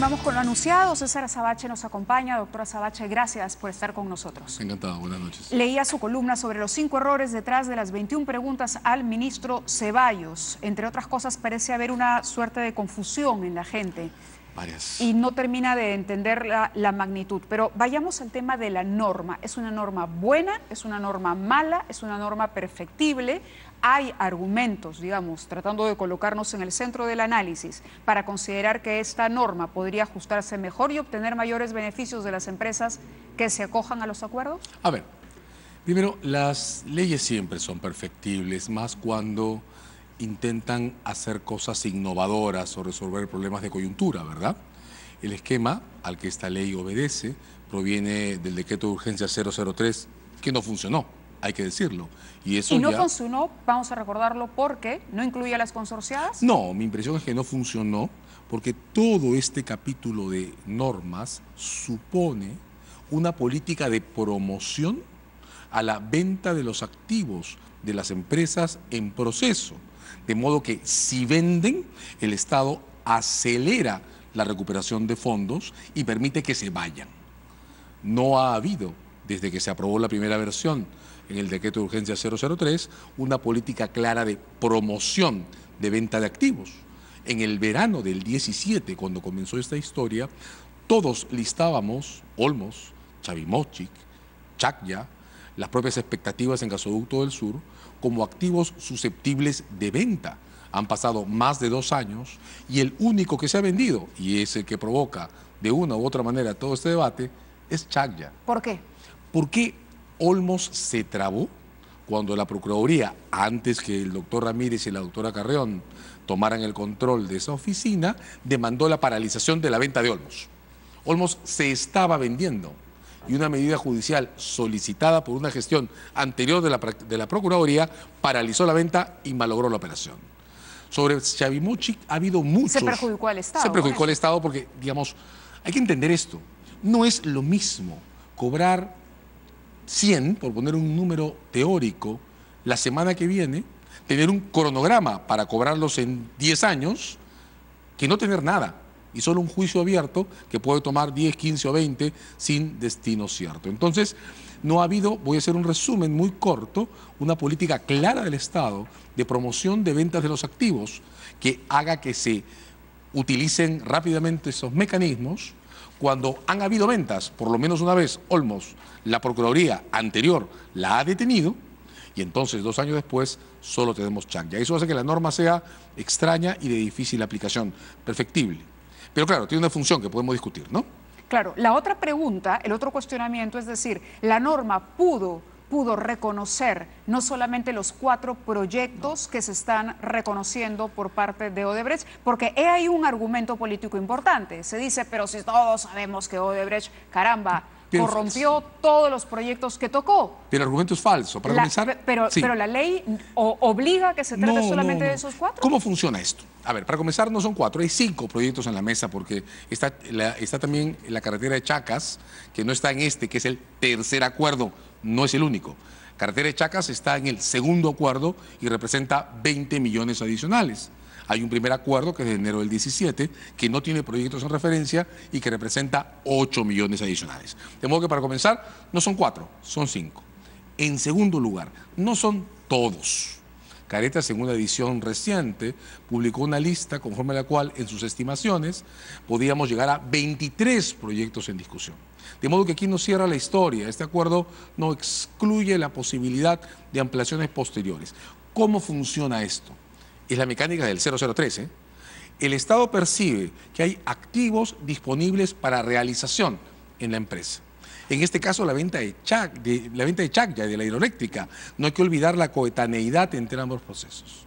vamos con lo anunciado. César Sabache nos acompaña. doctora Sabache, gracias por estar con nosotros. Encantado, buenas noches. Leía su columna sobre los cinco errores detrás de las 21 preguntas al ministro Ceballos. Entre otras cosas, parece haber una suerte de confusión en la gente y no termina de entender la, la, magnitud. Pero vayamos al tema de la norma. ¿Es una norma buena? ¿Es una norma mala? ¿Es una norma perfectible? Hay argumentos, digamos, tratando de colocarnos en el centro del análisis para considerar que esta norma podría ajustarse mejor y obtener mayores beneficios de las empresas que se acojan a los acuerdos? A ver, primero, las leyes siempre son perfectibles, más cuando intentan hacer cosas innovadoras o resolver problemas de coyuntura, ¿verdad? El esquema al que esta ley obedece proviene del decreto de urgencia 003, que no funcionó, hay que decirlo. Y, eso no funcionó, vamos a recordarlo, porque no incluía las consorciadas. No, mi impresión es que no funcionó porque todo este capítulo de normas supone una política de promoción a la venta de los activos de las empresas en proceso. De modo que si venden, el Estado acelera la recuperación de fondos y permite que se vayan. No ha habido, desde que se aprobó la primera versión en el decreto de urgencia 003, una política clara de promoción de venta de activos. En el verano del 17, cuando comenzó esta historia, todos listábamos, Olmos, Chavimochic, Chakya, las propias expectativas en Gasoducto del Sur como activos susceptibles de venta. Han pasado más de dos años y el único que se ha vendido, y es el que provoca de una u otra manera todo este debate, es Chagya. ¿Por qué? Porque Olmos se trabó cuando la Procuraduría, antes que el doctor Ramírez y la doctora Carreón tomaran el control de esa oficina, demandó la paralización de la venta de Olmos? Olmos se estaba vendiendo y una medida judicial solicitada por una gestión anterior de la, Procuraduría paralizó la venta y malogró la operación. Sobre Chavimuchik ha habido muchos... Se perjudicó al Estado. Se perjudicó al ¿eh? Estado porque, digamos, hay que entender esto. No es lo mismo cobrar 100, por poner un número teórico, la semana que viene, tener un cronograma para cobrarlos en 10 años, que no tener nada y solo un juicio abierto que puede tomar 10, 15 o 20 sin destino cierto. Entonces, no ha habido, voy a hacer un resumen muy corto, una política clara del Estado de promoción de ventas de los activos que haga que se utilicen rápidamente esos mecanismos. Cuando han habido ventas, por lo menos una vez, Olmos, la Procuraduría anterior la ha detenido, y entonces dos años después solo tenemos y Eso hace que la norma sea extraña y de difícil aplicación, perfectible. Pero claro, tiene una función que podemos discutir, ¿no? Claro, la otra pregunta, el otro cuestionamiento, es decir, la norma pudo pudo reconocer no solamente los cuatro proyectos que se están reconociendo por parte de Odebrecht, porque hay un argumento político importante. Se dice, pero si todos sabemos que Odebrecht, caramba, corrompió todos los proyectos que tocó. Pero el argumento es falso. Para Pero, pero la ley obliga que se trate solamente de esos cuatro. ¿Cómo funciona esto? A ver, para comenzar, no son cuatro, hay cinco proyectos en la mesa, porque está, está también la carretera de Chacas, que no está en este, que es el tercer acuerdo, no es el único. Carretera de Chacas está en el segundo acuerdo y representa 20 millones adicionales. Hay un primer acuerdo que es de enero del 17, que no tiene proyectos en referencia y que representa 8 millones adicionales. De modo que para comenzar, no son 4, son 5. En segundo lugar, no son todos. Caretas, en una edición reciente, publicó una lista conforme a la cual, en sus estimaciones, podíamos llegar a 23 proyectos en discusión. De modo que aquí no cierra la historia. Este acuerdo no excluye la posibilidad de ampliaciones posteriores. ¿Cómo funciona esto? es la mecánica del 0013, ¿eh? el Estado percibe que hay activos disponibles para realización en la empresa. En este caso, la venta de, chac, la venta de de la hidroeléctrica. No hay que olvidar la coetaneidad entre ambos procesos.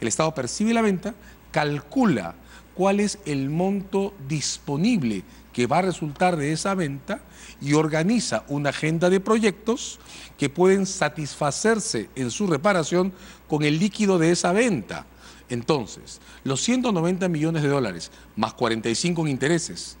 El Estado percibe la venta, calcula cuál es el monto disponible que va a resultar de esa venta y organiza una agenda de proyectos que pueden satisfacerse en su reparación con el líquido de esa venta. Entonces, los 190 millones de dólares más 45 en intereses,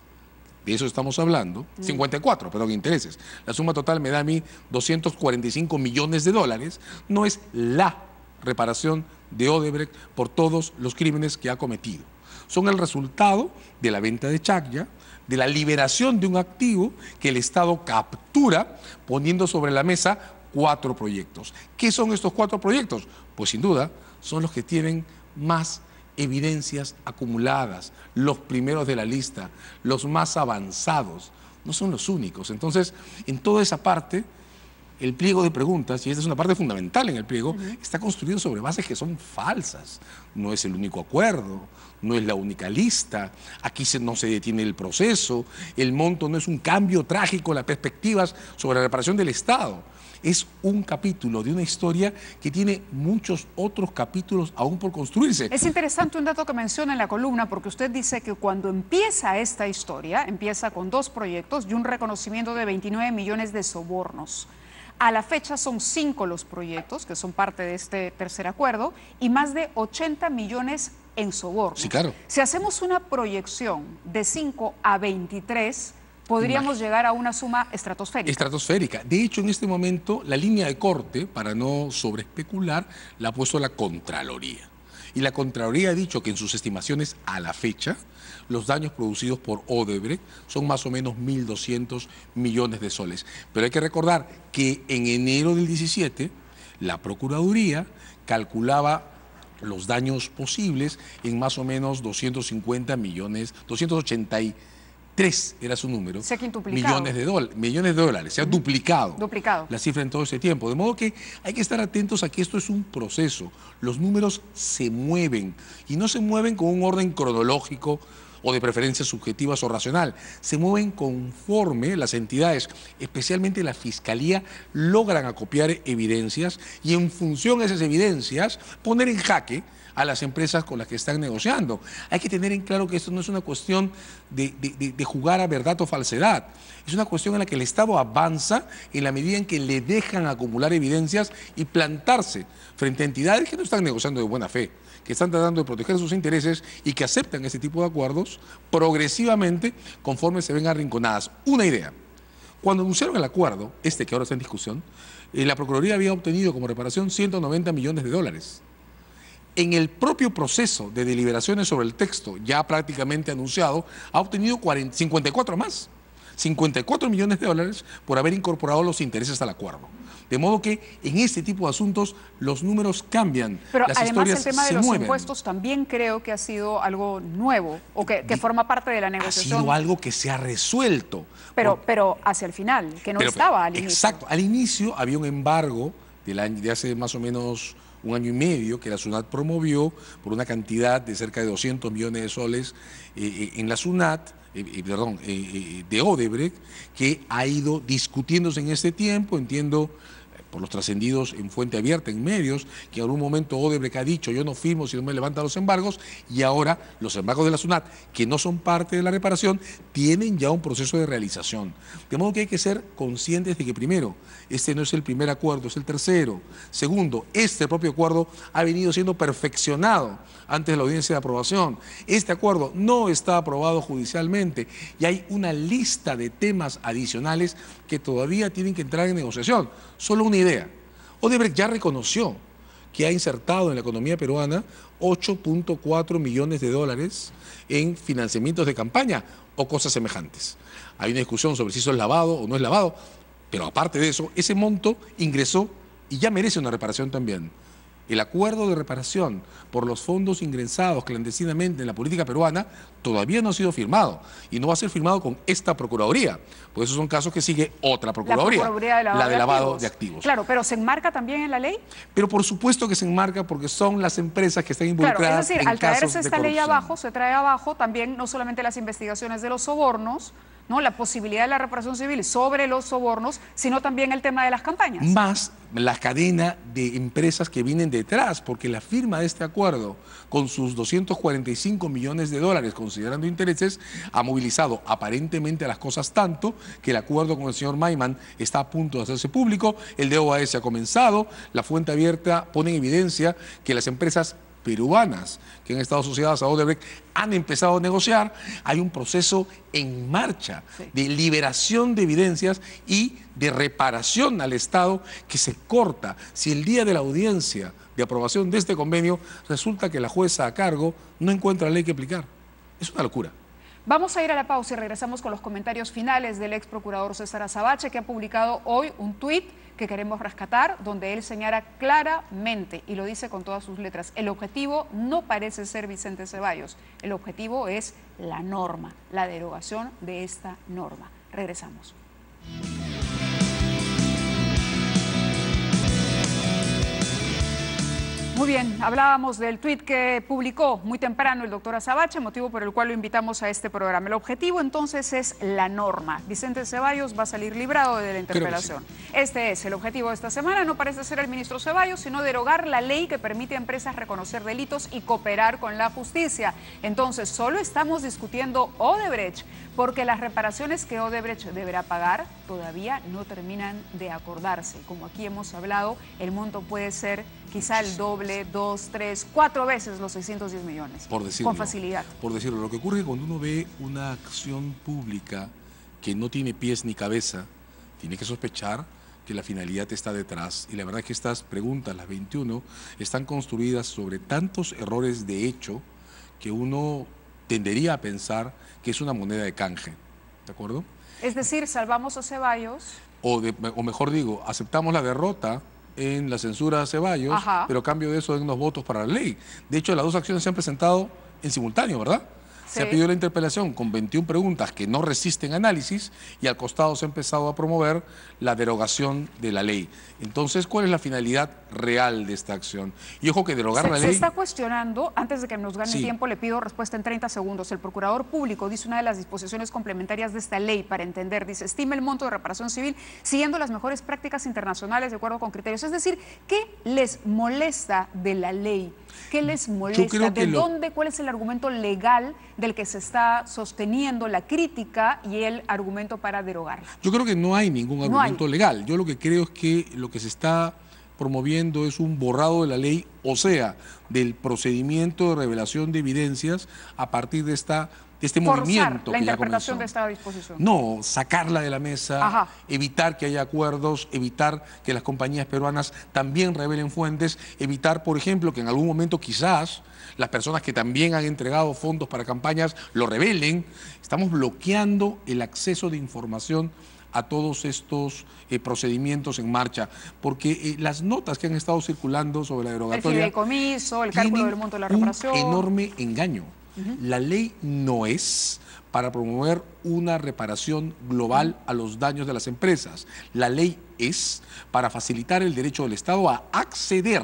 de eso estamos hablando, 54, mm. perdón, intereses, la suma total me da a mí 245 millones de dólares, no es la reparación de Odebrecht por todos los crímenes que ha cometido. Son el resultado de la venta de Chagya, de la liberación de un activo que el Estado captura poniendo sobre la mesa cuatro proyectos. ¿Qué son estos cuatro proyectos? Pues sin duda son los que tienen más evidencias acumuladas, los primeros de la lista, los más avanzados. No son los únicos. Entonces, en toda esa parte el pliego de preguntas, y esta es una parte fundamental en el pliego, está construido sobre bases que son falsas. No es el único acuerdo, no es la única lista, aquí no se detiene el proceso, el monto no es un cambio trágico en las perspectivas sobre la reparación del Estado. Es un capítulo de una historia que tiene muchos otros capítulos aún por construirse. Es interesante un dato que menciona en la columna, porque usted dice que cuando empieza esta historia, empieza con dos proyectos y un reconocimiento de 29 millones de sobornos. A la fecha son cinco los proyectos que son parte de este tercer acuerdo y más de 80 millones en soborno. Sí, claro. Si hacemos una proyección de 5 a 23, podríamos llegar a una suma estratosférica. Estratosférica. De hecho, en este momento, la línea de corte, para no sobreespecular, la ha puesto la Contraloría. Y la Contraloría ha dicho que en sus estimaciones a la fecha, los daños producidos por Odebrecht son más o menos 1.200 millones de soles. Pero hay que recordar que en enero del 17, la Procuraduría calculaba los daños posibles en más o menos 250 millones, 280. 3 era su número, millones de, millones de dólares, se ha duplicado, duplicado la cifra en todo ese tiempo. De modo que hay que estar atentos a que esto es un proceso, los números se mueven y no se mueven con un orden cronológico o de preferencias subjetivas o racional. Se mueven conforme las entidades, especialmente la Fiscalía, logran acopiar evidencias y en función a esas evidencias poner en jaque a las empresas con las que están negociando. Hay que tener en claro que esto no es una cuestión de, jugar a verdad o falsedad. Es una cuestión en la que el Estado avanza en la medida en que le dejan acumular evidencias y plantarse frente a entidades que no están negociando de buena fe que están tratando de proteger sus intereses y que aceptan este tipo de acuerdos progresivamente conforme se ven arrinconadas. Una idea. Cuando anunciaron el acuerdo, este que ahora está en discusión, eh, la Procuraduría había obtenido como reparación 190 millones de dólares en el propio proceso de deliberaciones sobre el texto ya prácticamente anunciado, ha obtenido 54 más. 54 millones de dólares por haber incorporado los intereses al acuerdo. De modo que en este tipo de asuntos los números cambian. Pero las además el tema de los impuestos también creo que ha sido algo nuevo o que, forma parte de la negociación. Ha sido algo que se ha resuelto. Pero, pero hacia el final, que no estaba al inicio. Exacto, al inicio había un embargo de, la, de hace más o menos un año y medio que la SUNAT promovió por una cantidad de cerca de 200 millones de soles eh, eh, en la SUNAT, eh, perdón, de Odebrecht, que ha ido discutiéndose en este tiempo, entiendo por los trascendidos en fuente abierta, en medios, que en algún momento Odebrecht ha dicho yo no firmo si no me levantan los embargos, y ahora los embargos de la SUNAT, que no son parte de la reparación, tienen ya un proceso de realización. De modo que hay que ser conscientes de que primero, este no es el primer acuerdo, es el tercero. Segundo, este propio acuerdo ha venido siendo perfeccionado antes de la audiencia de aprobación. Este acuerdo no está aprobado judicialmente y hay una lista de temas adicionales que todavía tienen que entrar en negociación. Solo una idea. Odebrecht ya reconoció que ha insertado en la economía peruana 8.4 millones de dólares en financiamientos de campaña o cosas semejantes. Hay una discusión sobre si eso es lavado o no es lavado, pero aparte de eso, ese monto ingresó y ya merece una reparación también. El acuerdo de reparación por los fondos ingresados clandestinamente en la política peruana todavía no ha sido firmado y no va a ser firmado con esta Procuraduría, porque esos son casos que sigue otra Procuraduría, la, de, lavado de, activos. Claro, pero ¿se enmarca también en la ley? Pero por supuesto que se enmarca porque son las empresas que están involucradas claro, es decir, al caerse esta ley abajo, se trae abajo también no solamente las investigaciones de los sobornos, ¿no? la posibilidad de la reparación civil sobre los sobornos, sino también el tema de las campañas. Más la cadena de empresas que vienen detrás, porque la firma de este acuerdo, con sus 245 millones de dólares, considerando intereses, ha movilizado aparentemente a las cosas tanto que el acuerdo con el señor Maiman está a punto de hacerse público, el DOAS ha comenzado, la fuente abierta pone en evidencia que las empresas peruanas que han estado asociadas a Odebrecht han empezado a negociar. Hay un proceso en marcha de liberación de evidencias y de reparación al Estado que se corta si el día de la audiencia de aprobación de este convenio resulta que la jueza a cargo no encuentra ley que aplicar. Es una locura. Vamos a ir a la pausa y regresamos con los comentarios finales del ex procurador César Azabache, que ha publicado hoy un tuit que queremos rescatar, donde él señala claramente, y lo dice con todas sus letras, el objetivo no parece ser Vicente Ceballos, el objetivo es la norma, la derogación de esta norma. Regresamos. bien, hablábamos del tuit que publicó muy temprano el doctor Azabache, motivo por el cual lo invitamos a este programa. El objetivo entonces es la norma. Vicente Ceballos va a salir librado de la interpelación. Este es el objetivo de esta semana. No parece ser el ministro Ceballos, sino derogar la ley que permite a empresas reconocer delitos y cooperar con la justicia. Entonces, solo estamos discutiendo Odebrecht, porque las reparaciones que Odebrecht deberá pagar todavía no terminan de acordarse. Como aquí hemos hablado, el monto puede ser quizá el doble dos, tres, cuatro veces los 610 millones. Por decirlo. Con facilidad. Por decirlo. Lo que ocurre es cuando uno ve una acción pública que no tiene pies ni cabeza, tiene que sospechar que la finalidad está detrás. Y la verdad es que estas preguntas, las 21, están construidas sobre tantos errores de hecho que uno tendería a pensar que es una moneda de canje. ¿De acuerdo? Es decir, salvamos a Ceballos. O, o mejor digo, aceptamos la derrota en la censura a Ceballos, pero cambio de eso en los votos para la ley. De hecho, las dos acciones se han presentado en simultáneo, ¿verdad? Se ha pedido la interpelación con 21 preguntas que no resisten análisis y al costado se ha empezado a promover la derogación de la ley. Entonces, ¿cuál es la finalidad real de esta acción? Y ojo que derogar la ley... Se está cuestionando, antes de que nos gane tiempo, le pido respuesta en 30 segundos. El procurador público dice una de las disposiciones complementarias de esta ley para entender, dice, estima el monto de reparación civil siguiendo las mejores prácticas internacionales de acuerdo con criterios. Es decir, ¿qué les molesta de la ley? ¿Qué les molesta? ¿De dónde? ¿Cuál es el argumento legal del que se está sosteniendo la crítica y el argumento para derogarla? Yo creo que no hay ningún argumento legal. Yo lo que creo es que lo que se está promoviendo es un borrado de la ley, o sea, del procedimiento de revelación de evidencias a partir de esta este Forzar movimiento. La ya de esta disposición. No, sacarla de la mesa, evitar que haya acuerdos, evitar que las compañías peruanas también revelen fuentes, evitar, por ejemplo, que en algún momento quizás las personas que también han entregado fondos para campañas lo revelen. Estamos bloqueando el acceso de información a todos estos eh, procedimientos en marcha, porque eh, las notas que han estado circulando sobre la derogatoria... El fideicomiso, el cálculo del monto de la reparación... enorme engaño. La ley no es para promover una reparación global a los daños de las empresas. La ley es para facilitar el derecho del Estado a acceder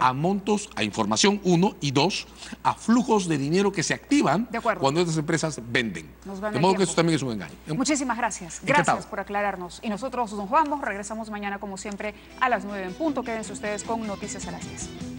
a, montos, a información, uno, y dos, a flujos de dinero que se activan cuando estas empresas venden. de modo que eso también es un engaño. Em, Muchísimas gracias. Gracias por aclararnos. Y nosotros nos vamos, regresamos mañana como siempre a las nueve en punto. Quédense ustedes con Noticias a las 10.